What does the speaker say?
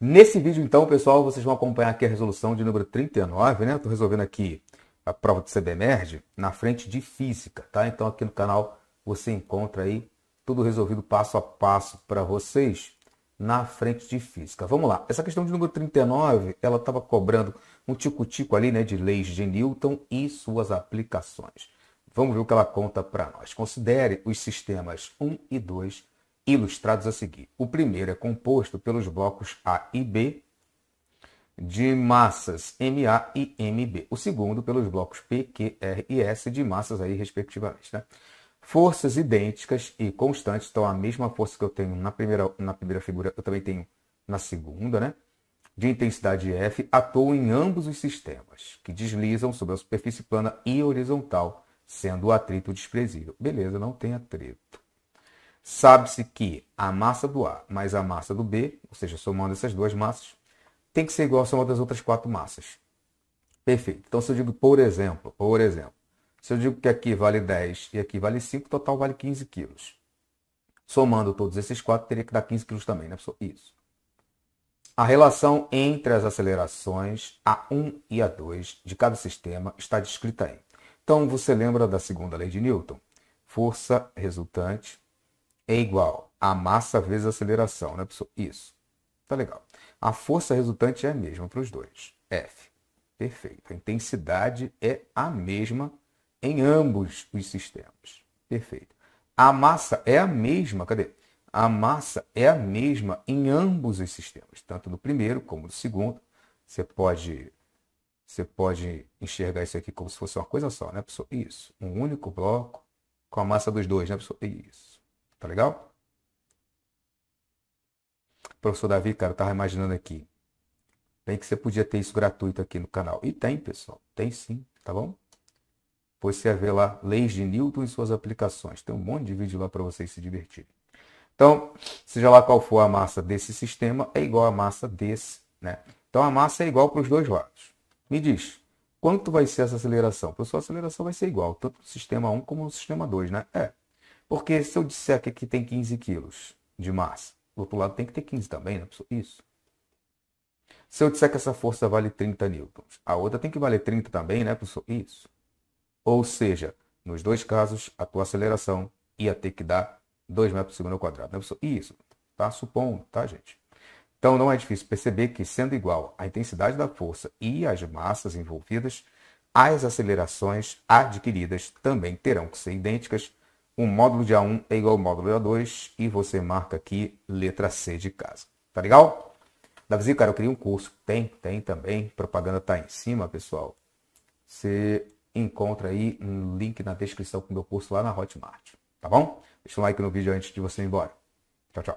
Nesse vídeo, então, pessoal, vocês vão acompanhar aqui a resolução de número 39, né? Estou resolvendo aqui a prova do CBMERG na frente de Física, tá? Então, aqui no canal você encontra aí tudo resolvido passo a passo para vocês na frente de Física. Vamos lá. Essa questão de número 39, ela estava cobrando um tico-tico ali, né, de leis de Newton e suas aplicações. Vamos ver o que ela conta para nós. Considere os sistemas 1 e 2 ilustrados a seguir. O primeiro é composto pelos blocos A e B de massas MA e MB. O segundo pelos blocos P, Q, R e S de massas aí respectivamente. Né? Forças idênticas e constantes, então a mesma força que eu tenho na primeira, na primeira figura, eu também tenho na segunda, né? De intensidade F, atuam em ambos os sistemas, que deslizam sobre a superfície plana e horizontal, sendo o atrito desprezível. Beleza, não tem atrito. Sabe-se que a massa do A mais a massa do B, ou seja, somando essas duas massas, tem que ser igual à soma das outras quatro massas. Perfeito. Então, se eu digo, por exemplo, por exemplo, se eu digo que aqui vale 10 e aqui vale 5, total vale 15 quilos. Somando todos esses quatro, teria que dar 15 quilos também, né, pessoal? Isso. A relação entre as acelerações A1 e A2 de cada sistema está descrita aí. Então, você lembra da segunda lei de Newton? Força resultante é igual a massa vezes a aceleração, né, pessoal? Isso. Tá legal. A força resultante é a mesma para os dois. F. Perfeito. A intensidade é a mesma em ambos os sistemas. Perfeito. A massa é a mesma, cadê? A massa é a mesma em ambos os sistemas, tanto no primeiro como no segundo. Você pode você pode enxergar isso aqui como se fosse uma coisa só, né, pessoal? Isso. Um único bloco com a massa dos dois, né, pessoal? Isso. Tá legal? Professor Davi, cara, eu tava imaginando aqui. Bem que você podia ter isso gratuito aqui no canal. E tem, pessoal. Tem sim, tá bom? Pois você vai ver lá leis de Newton e suas aplicações. Tem um monte de vídeo lá para vocês se divertirem. Então, seja lá qual for a massa desse sistema, é igual à massa desse, né? Então a massa é igual para os dois lados. Me diz, quanto vai ser essa aceleração? Pessoal, a aceleração vai ser igual, tanto no sistema 1 como no sistema 2, né? É. Porque se eu disser que aqui tem 15 quilos de massa, do outro lado tem que ter 15 também, né, é isso? Se eu disser que essa força vale 30 newtons, a outra tem que valer 30 também, né, professor? Isso. Ou seja, nos dois casos, a tua aceleração ia ter que dar 2 metros por segundo ao quadrado, né, professor? Isso. Tá supondo, tá, gente? Então não é difícil perceber que, sendo igual a intensidade da força e as massas envolvidas, as acelerações adquiridas também terão que ser idênticas o módulo de A1 é igual ao módulo de A2 e você marca aqui letra C de casa. Tá legal? Davizinho, cara, eu queria um curso. Tem, tem também. Propaganda tá em cima, pessoal. Você encontra aí um link na descrição com o meu curso lá na Hotmart. Tá bom? Deixa um like no vídeo antes de você ir embora. Tchau, tchau.